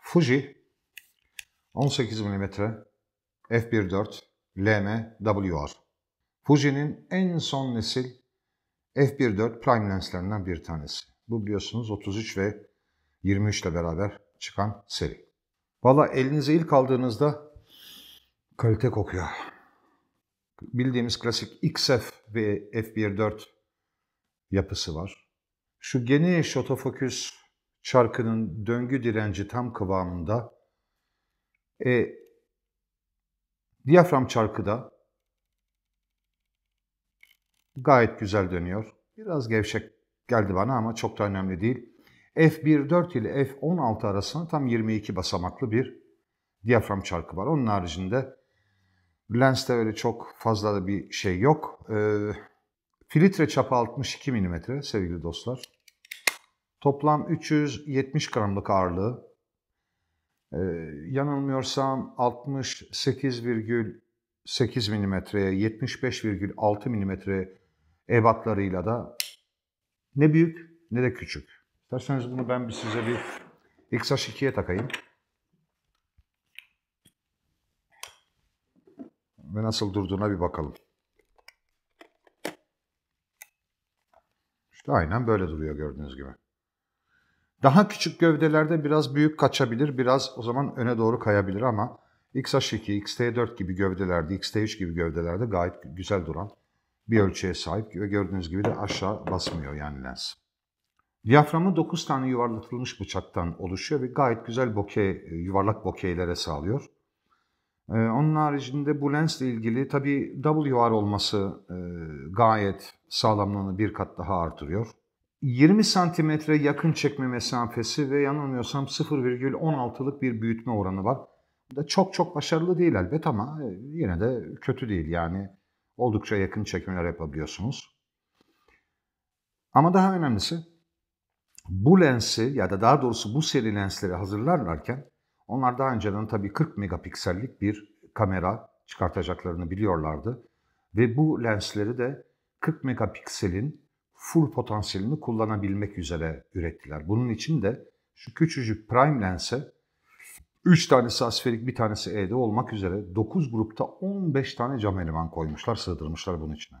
Fuji 18 mm f1.4 LMWR. Fuji'nin en son nesil f1.4 prime lenslerinden bir tanesi. Bu biliyorsunuz 33 ve 23 ile beraber çıkan seri. Valla elinize ilk aldığınızda kalite kokuyor bildiğimiz klasik XF ve F1.4 yapısı var. Şu geniş otofoküs çarkının döngü direnci tam kıvamında. E, diyafram çarkı da gayet güzel dönüyor. Biraz gevşek geldi bana ama çok da önemli değil. F1.4 ile F16 arasında tam 22 basamaklı bir diyafram çarkı var. Onun haricinde Lens'te öyle çok fazla da bir şey yok. E, filtre çapı 62 mm sevgili dostlar. Toplam 370 gramlık ağırlığı. E, yanılmıyorsam 68,8 mm'ye 75,6 mm ebatlarıyla da ne büyük ne de küçük. İsterseniz bunu ben bir size bir XH2'ye takayım. ve nasıl durduğuna bir bakalım. İşte aynen böyle duruyor gördüğünüz gibi. Daha küçük gövdelerde biraz büyük kaçabilir, biraz o zaman öne doğru kayabilir ama XH2, XT4 gibi gövdelerde, XT3 gibi gövdelerde gayet güzel duran bir ölçüye sahip ve gördüğünüz gibi de aşağı basmıyor yani lens. Diyaframı 9 tane yuvarlatılmış bıçaktan oluşuyor ve gayet güzel bokeh, e, yuvarlak bokeh'lere sağlıyor. Ee, onun haricinde bu lensle ilgili tabii WR olması e, gayet sağlamlığını bir kat daha artırıyor. 20 santimetre yakın çekme mesafesi ve yanılmıyorsam 0,16'lık bir büyütme oranı var. Çok çok başarılı değil elbet ama e, yine de kötü değil yani. Oldukça yakın çekimler yapabiliyorsunuz. Ama daha önemlisi bu lensi ya da daha doğrusu bu seri lensleri hazırlarlarken onlar daha önceden tabii 40 megapiksellik bir kamera çıkartacaklarını biliyorlardı. Ve bu lensleri de 40 megapikselin full potansiyelini kullanabilmek üzere ürettiler. Bunun için de şu küçücük prime lense 3 tanesi asferik bir tanesi E'de olmak üzere 9 grupta 15 tane cam eleman koymuşlar, sığdırmışlar bunun içine.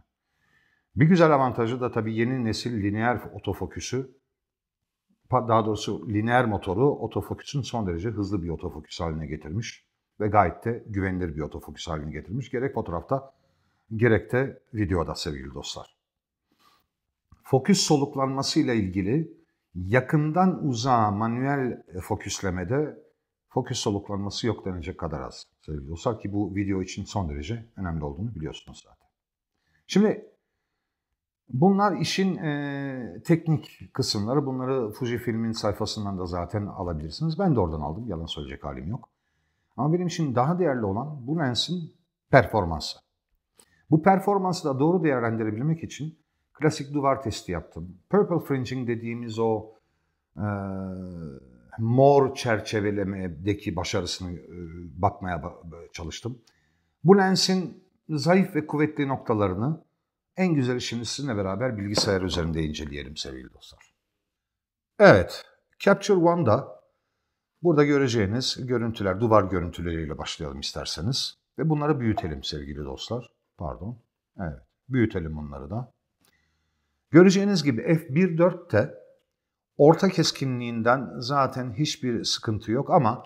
Bir güzel avantajı da tabii yeni nesil lineer otofoküsü daha doğrusu lineer motoru otofokusun son derece hızlı bir otofokus haline getirmiş ve gayet de güvenilir bir otofokus haline getirmiş. Gerek fotoğrafta gerek de videoda sevgili dostlar. Fokus ile ilgili yakından uzağa manuel e, fokuslemede fokus soluklanması yok denecek kadar az sevgili dostlar ki bu video için son derece önemli olduğunu biliyorsunuz zaten. Şimdi Bunlar işin e, teknik kısımları. Bunları Fuji filmin sayfasından da zaten alabilirsiniz. Ben de oradan aldım. Yalan söyleyecek halim yok. Ama benim için daha değerli olan bu lensin performansı. Bu performansı da doğru değerlendirebilmek için klasik duvar testi yaptım. Purple fringing dediğimiz o e, mor çerçevelemedeki başarısını e, bakmaya çalıştım. Bu lensin zayıf ve kuvvetli noktalarını en güzeli şimdi sizinle beraber bilgisayar üzerinde inceleyelim sevgili dostlar. Evet, Capture One'da burada göreceğiniz görüntüler, duvar görüntüleriyle başlayalım isterseniz. Ve bunları büyütelim sevgili dostlar. Pardon. Evet, büyütelim bunları da. Göreceğiniz gibi F1.4'te orta keskinliğinden zaten hiçbir sıkıntı yok ama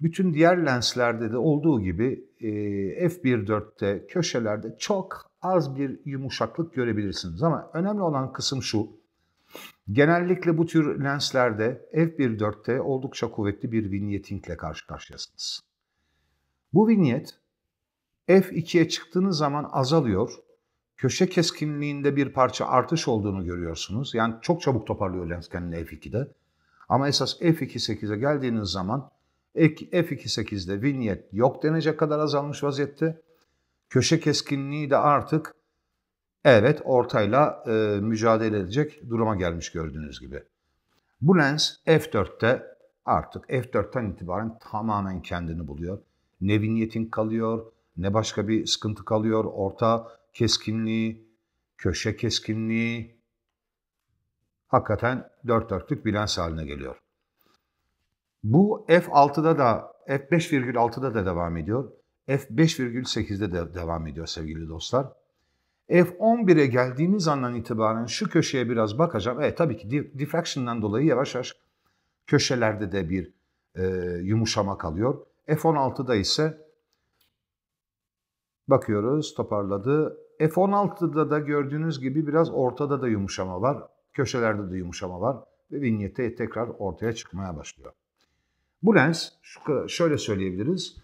bütün diğer lenslerde de olduğu gibi f1.4'te köşelerde çok az bir yumuşaklık görebilirsiniz. Ama önemli olan kısım şu. Genellikle bu tür lenslerde f1.4'te oldukça kuvvetli bir vignettingle karşı karşıyasınız. Bu vinyet f2'ye çıktığınız zaman azalıyor. Köşe keskinliğinde bir parça artış olduğunu görüyorsunuz. Yani çok çabuk toparlıyor lens kendini f2'de. Ama esas f2.8'e geldiğiniz zaman f2.8'de vinyet yok denecek kadar azalmış vaziyette. Köşe keskinliği de artık evet ortayla e, mücadele edecek duruma gelmiş gördüğünüz gibi. Bu lens f4'te artık f4'ten itibaren tamamen kendini buluyor. Ne vinyetin kalıyor, ne başka bir sıkıntı kalıyor. Orta keskinliği, köşe keskinliği hakikaten dört dörtlük bir lens haline geliyor. Bu f6'da da f5,6'da da devam ediyor. F5,8'de de devam ediyor sevgili dostlar. F11'e geldiğimiz andan itibaren şu köşeye biraz bakacağım. Evet tabii ki diffraction'dan dolayı yavaş yavaş köşelerde de bir e, yumuşama kalıyor. F16'da ise bakıyoruz toparladı. F16'da da gördüğünüz gibi biraz ortada da yumuşama var. Köşelerde de yumuşama var ve vinyete tekrar ortaya çıkmaya başlıyor. Bu lens şöyle söyleyebiliriz.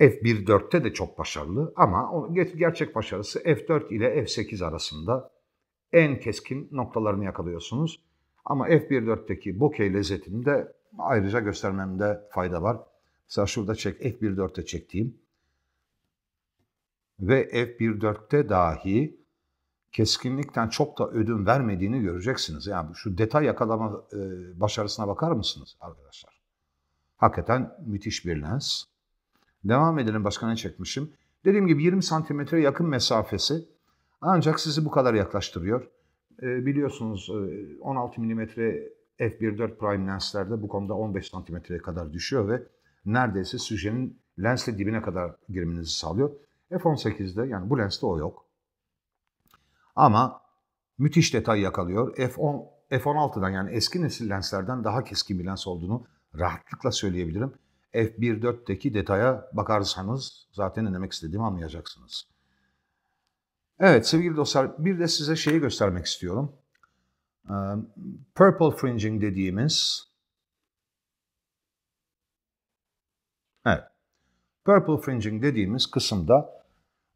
F1-4'te de çok başarılı ama gerçek başarısı F4 ile F8 arasında en keskin noktalarını yakalıyorsunuz. Ama F1-4'teki bokeh lezzetini de ayrıca göstermemde fayda var. Mesela şurada çek F1-4'te çektiğim ve F1-4'te dahi keskinlikten çok da ödün vermediğini göreceksiniz. Yani şu detay yakalama e, başarısına bakar mısınız arkadaşlar? Hakikaten müthiş bir lens. Devam edelim başka ne çekmişim. Dediğim gibi 20 santimetre yakın mesafesi ancak sizi bu kadar yaklaştırıyor. E, biliyorsunuz e, 16 milimetre f1.4 prime lenslerde bu konuda 15 santimetreye kadar düşüyor ve neredeyse süjenin lensle dibine kadar girmenizi sağlıyor. F18'de yani bu lenste o yok. Ama müthiş detay yakalıyor. F10 F16'dan yani eski nesil lenslerden daha keskin bir lens olduğunu rahatlıkla söyleyebilirim. F1.4'teki detaya bakarsanız zaten ne demek istediğimi anlayacaksınız. Evet sevgili dostlar bir de size şeyi göstermek istiyorum. Ee, purple fringing dediğimiz Evet. Purple fringing dediğimiz kısımda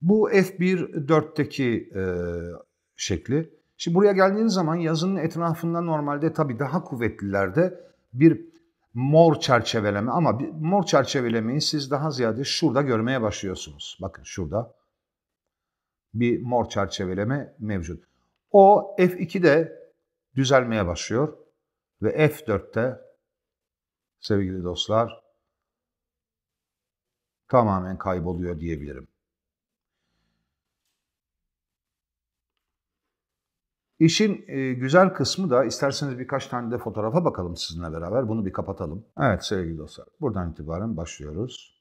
bu F1.4'teki e, şekli. Şimdi buraya geldiğiniz zaman yazının etrafında normalde tabii daha kuvvetlilerde bir mor çerçeveleme ama mor çerçevelemeyi siz daha ziyade şurada görmeye başlıyorsunuz. Bakın şurada bir mor çerçeveleme mevcut. O F2'de düzelmeye başlıyor ve F4'te sevgili dostlar tamamen kayboluyor diyebilirim. İşin e, güzel kısmı da isterseniz birkaç tane de fotoğrafa bakalım sizinle beraber. Bunu bir kapatalım. Evet sevgili dostlar buradan itibaren başlıyoruz.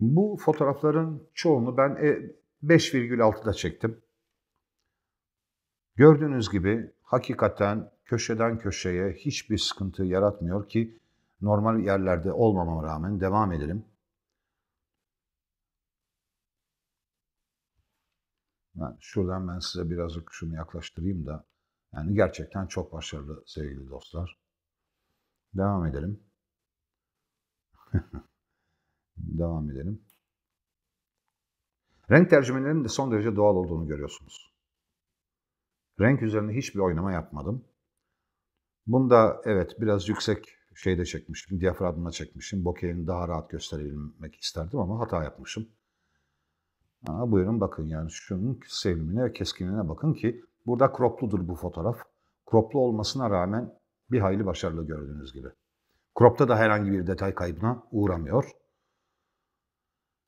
Bu fotoğrafların çoğunu ben 5,6'da e, çektim. Gördüğünüz gibi hakikaten köşeden köşeye hiçbir sıkıntı yaratmıyor ki normal yerlerde olmama rağmen devam edelim. Yani şuradan ben size birazcık şunu yaklaştırayım da yani gerçekten çok başarılı sevgili dostlar. Devam edelim. Devam edelim. Renk tercümelerinin de son derece doğal olduğunu görüyorsunuz. Renk üzerine hiçbir oynama yapmadım. Bunda evet biraz yüksek şeyde çekmiştim, diyaframına çekmişim. Bokehini daha rahat gösterebilmek isterdim ama hata yapmışım. Aa, buyurun bakın yani şunun sevilimine ve keskinliğine bakın ki burada kropludur bu fotoğraf. Kroplu olmasına rağmen bir hayli başarılı gördüğünüz gibi. Kropta da herhangi bir detay kaybına uğramıyor.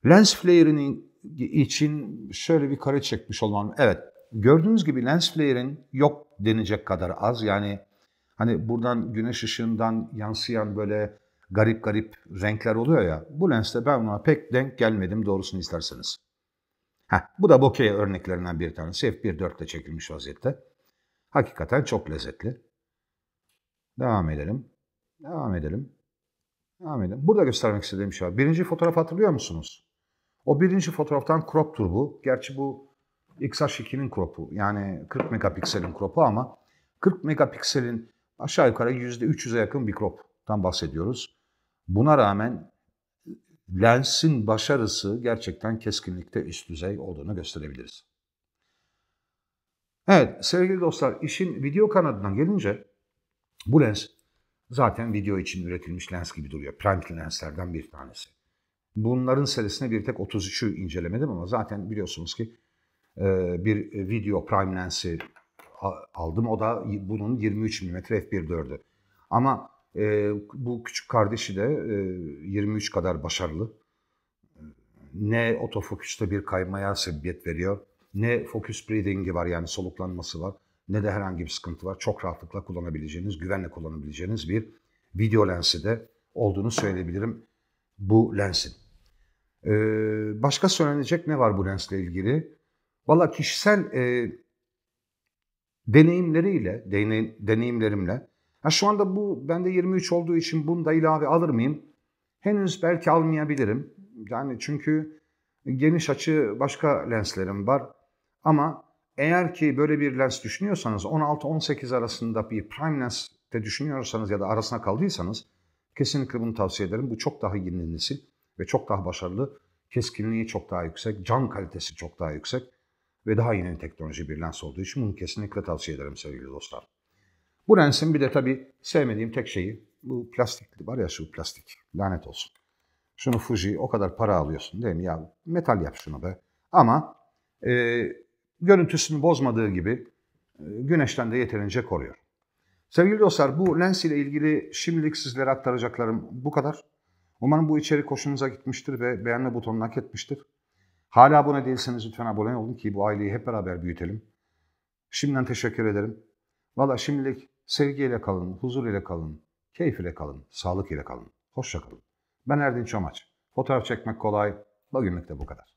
Lens flare'inin için şöyle bir kare çekmiş olmam. Evet, gördüğünüz gibi lens flare'in yok denecek kadar az. Yani hani buradan güneş ışığından yansıyan böyle garip garip renkler oluyor ya. Bu lenste ben ona pek denk gelmedim doğrusunu isterseniz. Heh, bu da bokeh örneklerinden bir tanesi. F1.4 ile çekilmiş vaziyette. Hakikaten çok lezzetli. Devam edelim. Devam edelim. Devam edelim. Burada göstermek istediğim şey var. Birinci fotoğraf hatırlıyor musunuz? O birinci fotoğraftan crop'tur bu. Gerçi bu XH2'nin crop'u. Yani 40 megapikselin crop'u ama 40 megapikselin aşağı yukarı %300'e yakın bir crop'tan bahsediyoruz. Buna rağmen lensin başarısı gerçekten keskinlikte üst düzey olduğunu gösterebiliriz. Evet sevgili dostlar işin video kanadından gelince bu lens zaten video için üretilmiş lens gibi duruyor. Prime lenslerden bir tanesi. Bunların serisine bir tek 33'ü incelemedim ama zaten biliyorsunuz ki e, bir video prime lensi aldım. O da bunun 23 mm f1.4'ü. Ama e, bu küçük kardeşi de e, 23 kadar başarılı. Ne otofokusta bir kaymaya sebebiyet veriyor, ne focus breathing'i var yani soluklanması var, ne de herhangi bir sıkıntı var. Çok rahatlıkla kullanabileceğiniz, güvenle kullanabileceğiniz bir video lensi de olduğunu söyleyebilirim bu lensin. Ee, başka söylenecek ne var bu lensle ilgili? Valla kişisel e, deneyimleriyle, deneyim, deneyimlerimle Ha şu anda bu bende 23 olduğu için bunu da ilave alır mıyım? Henüz belki almayabilirim. Yani çünkü geniş açı başka lenslerim var. Ama eğer ki böyle bir lens düşünüyorsanız 16-18 arasında bir prime lens de düşünüyorsanız ya da arasına kaldıysanız kesinlikle bunu tavsiye ederim. Bu çok daha yeni ve çok daha başarılı. Keskinliği çok daha yüksek, cam kalitesi çok daha yüksek ve daha yeni teknoloji bir lens olduğu için bunu kesinlikle tavsiye ederim sevgili dostlar. Bu Rensin bir de tabii sevmediğim tek şeyi bu plastik var ya şu plastik. Lanet olsun. Şunu Fuji o kadar para alıyorsun değil mi ya? Metal yap şunu be. Ama e, görüntüsünü bozmadığı gibi e, güneşten de yeterince koruyor. Sevgili dostlar bu lens ile ilgili şimdilik sizlere aktaracaklarım bu kadar. Umarım bu içerik hoşunuza gitmiştir ve beğenme butonunu hak etmiştir. Hala abone değilseniz lütfen abone olun ki bu aileyi hep beraber büyütelim. Şimdiden teşekkür ederim. Valla şimdilik Sevgiyle kalın, huzur ile kalın, keyif ile kalın, sağlık ile kalın. Hoşça kalın. Ben Erdinç Amaç. Fotoğraf çekmek kolay. Bugünlük de bu kadar.